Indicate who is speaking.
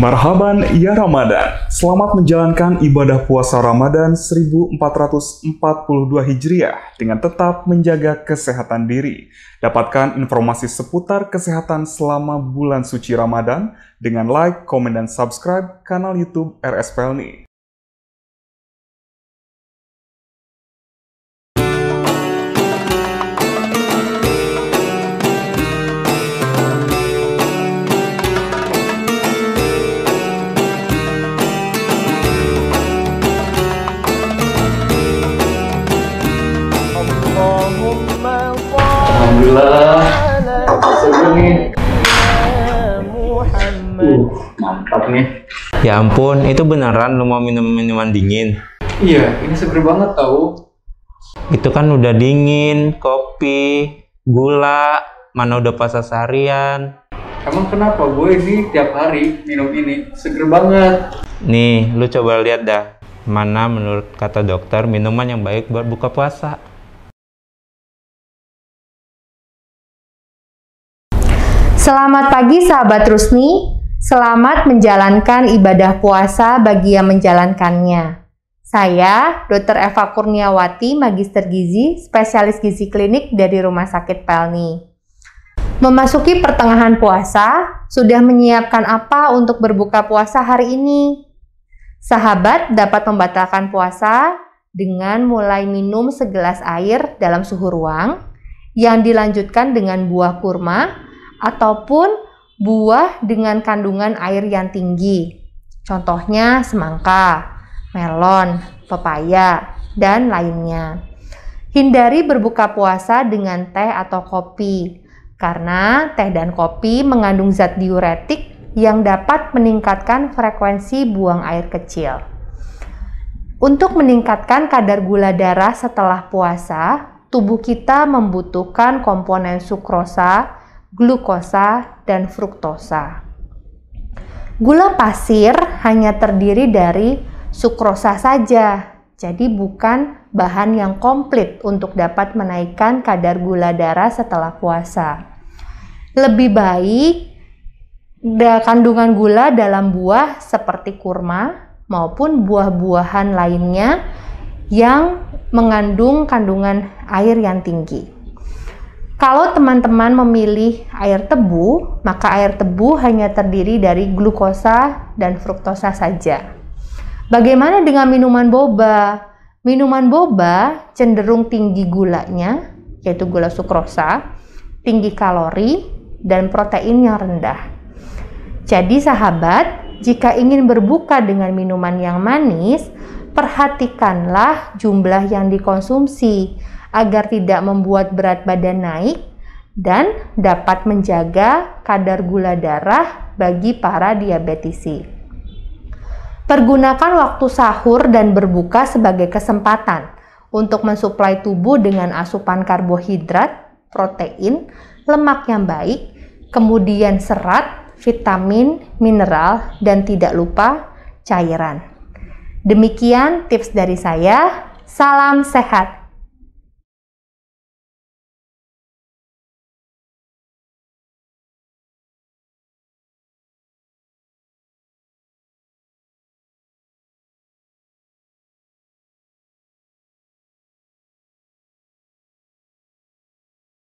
Speaker 1: Marhaban ya Ramadan. Selamat menjalankan ibadah puasa Ramadan 1442 Hijriah dengan tetap menjaga kesehatan diri. Dapatkan informasi seputar kesehatan selama bulan suci Ramadan dengan like, komen, dan subscribe kanal YouTube RS Pelni.
Speaker 2: Alhamdulillah.
Speaker 1: mantap nih. Ya ampun, itu beneran lu mau minum minuman dingin? Iya, ini seger banget tau. Itu kan udah dingin, kopi, gula, mana udah pas seharian. Emang kenapa gue ini tiap hari minum ini seger banget? Nih, lu coba lihat dah. Mana menurut kata dokter minuman yang baik buat buka puasa?
Speaker 2: Selamat pagi sahabat Rusni, selamat menjalankan ibadah puasa bagi yang menjalankannya. Saya Dr. Eva Kurniawati, Magister Gizi, spesialis gizi klinik dari Rumah Sakit Pelni. Memasuki pertengahan puasa, sudah menyiapkan apa untuk berbuka puasa hari ini? Sahabat dapat membatalkan puasa dengan mulai minum segelas air dalam suhu ruang yang dilanjutkan dengan buah kurma ataupun buah dengan kandungan air yang tinggi. Contohnya semangka, melon, pepaya, dan lainnya. Hindari berbuka puasa dengan teh atau kopi, karena teh dan kopi mengandung zat diuretik yang dapat meningkatkan frekuensi buang air kecil. Untuk meningkatkan kadar gula darah setelah puasa, tubuh kita membutuhkan komponen sukrosa glukosa, dan fruktosa. Gula pasir hanya terdiri dari sukrosa saja, jadi bukan bahan yang komplit untuk dapat menaikkan kadar gula darah setelah puasa. Lebih baik kandungan gula dalam buah seperti kurma maupun buah-buahan lainnya yang mengandung kandungan air yang tinggi. Kalau teman-teman memilih air tebu, maka air tebu hanya terdiri dari glukosa dan fruktosa saja. Bagaimana dengan minuman boba? Minuman boba cenderung tinggi gulanya, yaitu gula sukrosa, tinggi kalori, dan protein yang rendah. Jadi sahabat, jika ingin berbuka dengan minuman yang manis, perhatikanlah jumlah yang dikonsumsi agar tidak membuat berat badan naik dan dapat menjaga kadar gula darah bagi para diabetisi. Pergunakan waktu sahur dan berbuka sebagai kesempatan untuk mensuplai tubuh dengan asupan karbohidrat, protein, lemak yang baik, kemudian serat, vitamin, mineral, dan tidak lupa cairan. Demikian tips dari saya. Salam sehat.